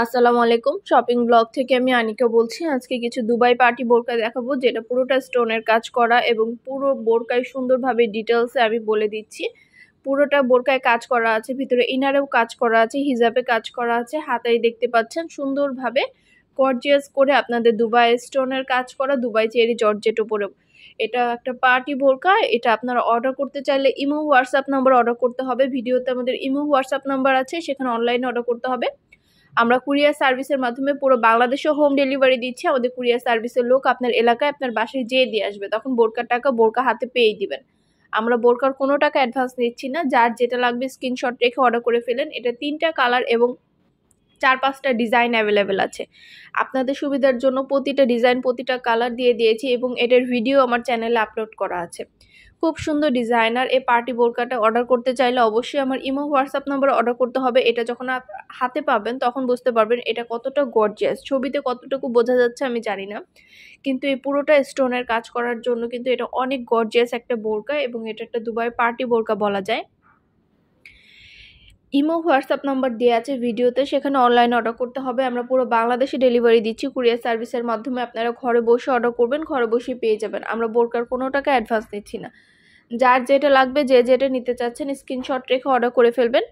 আসসালামু আলাইকুম shopping blog থেকে আমি আনিকা বলছি আজকে কিছু দুবাই পার্টি বোরকা দেখাবো যেটা পুরোটা স্টোনের কাজ করা এবং পুরো বোরকায় সুন্দরভাবে ডিটেলসে আমি বলে দিচ্ছি পুরোটা বোরকায় কাজ করা আছে ভিতরে ইনারেও কাজ করা আছে হিজাবে কাজ করা আছে হাতাই দেখতে পাচ্ছেন সুন্দরভাবে গর্জিয়াস করে আপনাদের দুবাই স্টোনের কাজ করা দুবাই চেরি জর্জেট উপরে এটা একটা পার্টি বোরকা এটা আপনারা অর্ডার করতে চাইলে ইমো হোয়াটসঅ্যাপ নাম্বার অর্ডার করতে হবে ভিডিওতে আমাদের ইমো হোয়াটসঅ্যাপ নাম্বার আছে সেখানে অনলাইনে অর্ডার করতে হবে আমরা কুরিয়ার সার্ভিসের মাধ্যমে পুরো বাংলাদেশে হোম ডেলিভারি দিচ্ছি আমাদের কুরিয়ার সার্ভিসের লোক আপনার এলাকায় আপনার বাসায় যেয়ে দিয়ে আসবে তখন বোরকার টাকা বোরকা হাতে পেয়েই দিবেন আমরা বোরকার কোনো টাকা অ্যাডভান্স নিচ্ছি না যার যেটা লাগবে স্ক্রিনশট রেখে অর্ডার করে ফেলেন এটা তিনটা কালার এবং চার পাঁচটা ডিজাইন অ্যাভেলেবেল আছে আপনাদের সুবিধার জন্য প্রতিটা ডিজাইন প্রতিটা কালার দিয়ে দিয়েছি এবং এটার ভিডিও আমার চ্যানেলে আপলোড করা আছে খুব সুন্দর ডিজাইনার এই পার্টি বোরকাটা অর্ডার করতে চাইলে অবশ্যই আমার ইমো হোয়াটসঅ্যাপ নম্বরে অর্ডার করতে হবে এটা যখন হাতে পাবেন তখন বুঝতে পারবেন এটা কতটা গর্জিয়াস ছবিতে কতটুকু বোঝা যাচ্ছে আমি জানি না কিন্তু এই পুরোটা স্টোনের কাজ করার জন্য কিন্তু এটা অনেক গর্জিয়াস একটা বোরকা এবং এটা একটা দুবাই পার্টি বোরকা বলা যায় ইমো হোয়াটসঅ্যাপ নাম্বার দেওয়া আছে ভিডিওতে সেখানে অনলাইনে অর্ডার করতে হবে আমরা পুরো বাংলাদেশে ডেলিভারি দিচ্ছি কুরিয়ার সার্ভিসের মাধ্যমে আপনারা ঘরে বসে অর্ডার করবেন ঘরে বসেই পেয়ে যাবেন আমরা বোরকার কোনো টাকা অ্যাডভান্স দিচ্ছি না যার যেটা লাগবে যে যেটা নিতে চাচ্ছেন স্ক্রিনশট রেখে অর্ডার করে ফেলবেন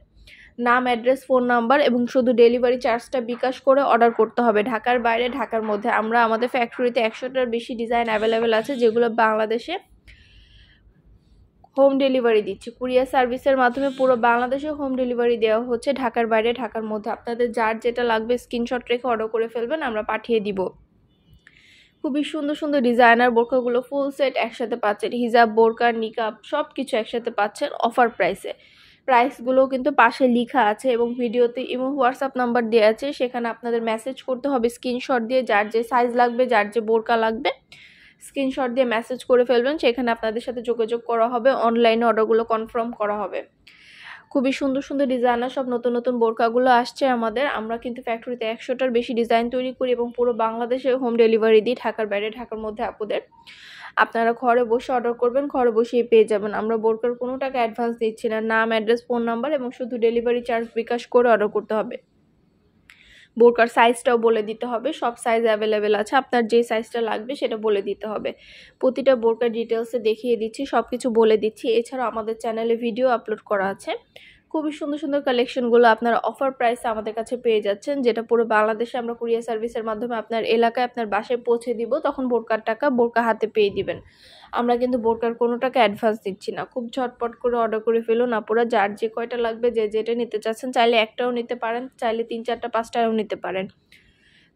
নাম অ্যাড্রেস ফোন নাম্বার এবং শুধু ডেলিভারি চার্জটা বিকাশ করে অর্ডার করতে হবে ঢাকার বাইরে ঢাকার মধ্যে আমরা আমাদের ফ্যাক্টরিতে একশোটার বেশি ডিজাইন অ্যাভেলেবেল আছে যেগুলো বাংলাদেশে হোম ডেলিভারি দিচ্ছি কুরিয়ার সার্ভিসের মাধ্যমে পুরো বাংলাদেশে হোম ডেলিভারি দেওয়া হচ্ছে ঢাকার বাইরে ঢাকার মধ্যে আপনাদের যার যেটা লাগবে স্ক্রিনশট রেখে অর্ডার করে ফেলবেন আমরা পাঠিয়ে দিব খুবই সুন্দর সুন্দর ডিজাইনার বোরকাগুলো ফুল সেট একসাথে পাচ্ছেন হিজাব বোরকা নিকাপ সব কিছু একসাথে পাচ্ছেন অফার প্রাইসে প্রাইসগুলো কিন্তু পাশে লেখা আছে এবং ভিডিওতে এবং হোয়াটসঅ্যাপ নাম্বার দেওয়া আছে সেখানে আপনাদের মেসেজ করতে হবে স্ক্রিনশট দিয়ে যার যে সাইজ লাগবে যার যে বোরকা লাগবে স্ক্রিনশট দিয়ে মেসেজ করে ফেলবেন সেখানে আপনাদের সাথে যোগাযোগ করা হবে অনলাইনে অর্ডারগুলো কনফার্ম করা হবে খুবই সুন্দর সুন্দর ডিজাইনার সব নতুন নতুন বোরকাগুলো আসছে আমাদের আমরা কিন্তু ফ্যাক্টরিতে একশোটার বেশি ডিজাইন তৈরি করি এবং পুরো বাংলাদেশে হোম ডেলিভারি দিই ঢাকার বাইরে ঢাকার মধ্যে আপনাদের আপনারা ঘরে বসে অর্ডার করবেন ঘরে বসেই পেয়ে যাবেন আমরা বোরকার কোনো টাকা অ্যাডভান্স দিচ্ছি না নাম অ্যাড্রেস ফোন নাম্বার এবং শুধু ডেলিভারি চার্জ বিকাশ করে অর্ডার করতে হবে বোরকার সাইজটাও বলে দিতে হবে সব সাইজ অ্যাভেলেবেল আছে আপনার যে সাইজটা লাগবে সেটা বলে দিতে হবে প্রতিটা বোরকার ডিটেলসে দেখিয়ে দিচ্ছি সব কিছু বলে দিচ্ছি এছাড়াও আমাদের চ্যানেলে ভিডিও আপলোড করা আছে খুবই সুন্দর সুন্দর কালেকশনগুলো আপনার অফার প্রাইসে আমাদের কাছে পেয়ে যাচ্ছেন যেটা পুরো বাংলাদেশে আমরা কুরিয়ার সার্ভিসের মাধ্যমে আপনার এলাকায় আপনার বাসায় পৌঁছে দিব তখন বোরকার টাকা বোরকা হাতে পেয়ে দিবেন আমরা কিন্তু বোরকার কোনো টাকা অ্যাডভান্স দিচ্ছি না খুব ঝটপট করে অর্ডার করে ফেলুন আপুরা যার যে কয়টা লাগবে যে যেটা নিতে চাচ্ছেন চাইলে একটাও নিতে পারেন চাইলে তিন চারটা পাঁচটাও নিতে পারেন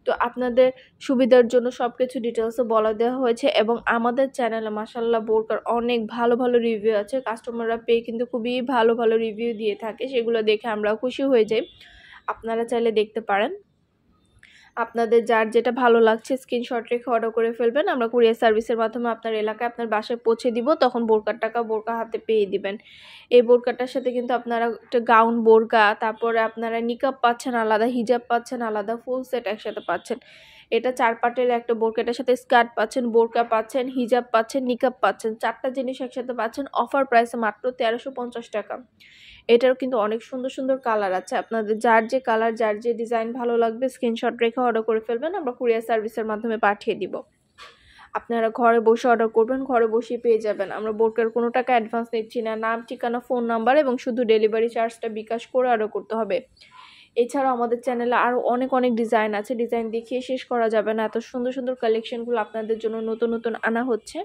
তো আপনাদের সুবিধার জন্য সব কিছু ডিটেলসে বলা দেওয়া হয়েছে এবং আমাদের চ্যানেলে মাসাল্লাহ বোরকার অনেক ভালো ভালো রিভিউ আছে কাস্টমাররা পেয়ে কিন্তু খুবই ভালো ভালো রিভিউ দিয়ে থাকে সেগুলো দেখে আমরা খুশি হয়ে যাই আপনারা চাইলে দেখতে পারেন আপনাদের যার যেটা ভালো লাগছে স্ক্রিনশট রেখে অর্ডার করে ফেলবেন আমরা কুরিয়ার সার্ভিসের মাধ্যমে আপনার এলাকায় আপনার বাসায় পৌঁছে দিব তখন বোরকার টাকা বোরকা হাতে পেয়ে দিবেন এই বোরকাটার সাথে কিন্তু আপনারা একটা গাউন বোরকা তারপরে আপনারা নিকাপ পাচ্ছেন আলাদা হিজাব পাচ্ছেন আলাদা ফুল সেট একসাথে পাচ্ছেন এটা চার পাটের একটা বোরকা এটার সাথে স্কার্ট পাচ্ছেন বোরকা পাচ্ছেন হিজাব পাচ্ছেন নিকাপ পাচ্ছেন চারটা জিনিস একসাথে পাচ্ছেন অফার প্রাইসে মাত্র তেরোশো পঞ্চাশ টাকা এটারও কিন্তু অনেক সুন্দর সুন্দর কালার আছে আপনাদের যার যে কালার যার যে ডিজাইন ভালো লাগবে স্ক্রিনশট রেখে অর্ডার করে ফেলবেন আমরা কুরিয়ার সার্ভিসের মাধ্যমে পাঠিয়ে দিব আপনারা ঘরে বসে অর্ডার করবেন ঘরে বসে পেয়ে যাবেন আমরা বোরকার কোনো টাকা অ্যাডভান্স নিচ্ছি না নাম ঠিকানা ফোন নাম্বার এবং শুধু ডেলিভারি চার্জটা বিকাশ করে অর্ডার করতে হবে এছাড়াও আমাদের চ্যানেলে আরও অনেক অনেক ডিজাইন আছে ডিজাইন দেখিয়ে শেষ করা যাবে না এত সুন্দর সুন্দর কালেকশনগুলো আপনাদের জন্য নতুন নতুন আনা হচ্ছে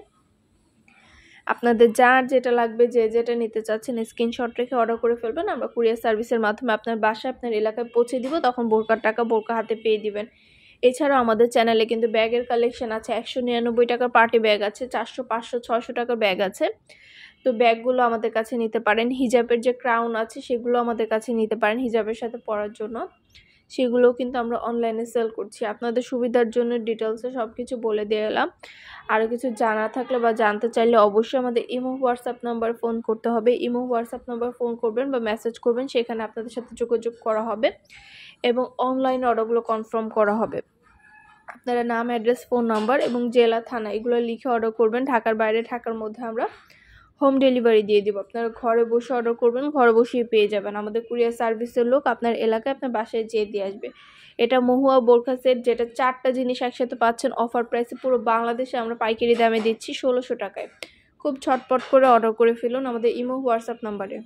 আপনাদের যার যেটা লাগবে যে যেটা নিতে চাচ্ছেন স্ক্রিনশট রেখে অর্ডার করে ফেলবেন আমরা কুরিয়ার সার্ভিসের মাধ্যমে আপনার বাসায় আপনার এলাকায় পৌঁছে দিব তখন বোরকার টাকা বোরকা হাতে পেয়ে দিবেন এছাড়াও আমাদের চ্যানেলে কিন্তু ব্যাগের কালেকশন আছে একশো নিরানব্বই টাকার পার্টি ব্যাগ আছে চারশো পাঁচশো ছশো টাকার ব্যাগ আছে তো ব্যাগগুলো আমাদের কাছে নিতে পারেন হিজাবের যে ক্রাউন আছে সেগুলো আমাদের কাছে নিতে পারেন হিজাবের সাথে পরার জন্য সেগুলোও কিন্তু আমরা অনলাইনে সেল করছি আপনাদের সুবিধার জন্য ডিটেলসে সব কিছু বলে দিয়ে এলাম আরও কিছু জানা থাকলে বা জানতে চাইলে অবশ্যই আমাদের ইমো হোয়াটসঅ্যাপ নাম্বার ফোন করতে হবে ইমো হোয়াটসঅ্যাপ নাম্বার ফোন করবেন বা মেসেজ করবেন সেখানে আপনাদের সাথে যোগাযোগ করা হবে এবং অনলাইন অর্ডারগুলো কনফার্ম করা হবে আপনারা নাম অ্যাড্রেস ফোন নাম্বার এবং জেলা থানা এগুলো লিখে অর্ডার করবেন ঢাকার বাইরে ঢাকার মধ্যে আমরা হোম ডেলিভারি দিয়ে দিব আপনারা ঘরে বসে অর্ডার করবেন ঘরে বসেই পেয়ে যাবেন আমাদের কুরিয়ার সার্ভিসের লোক আপনার এলাকায় আপনার বাসায় যেয়ে দিয়ে আসবে এটা মহুয়া বোরখা সেট যেটা চারটা জিনিস একসাথে পাচ্ছেন অফার প্রাইসে পুরো বাংলাদেশে আমরা পাইকারি দামে দিচ্ছি ষোলোশো টাকায় খুব ছটপট করে অর্ডার করে ফেলুন আমাদের ইমো হোয়াটসঅ্যাপ নাম্বারে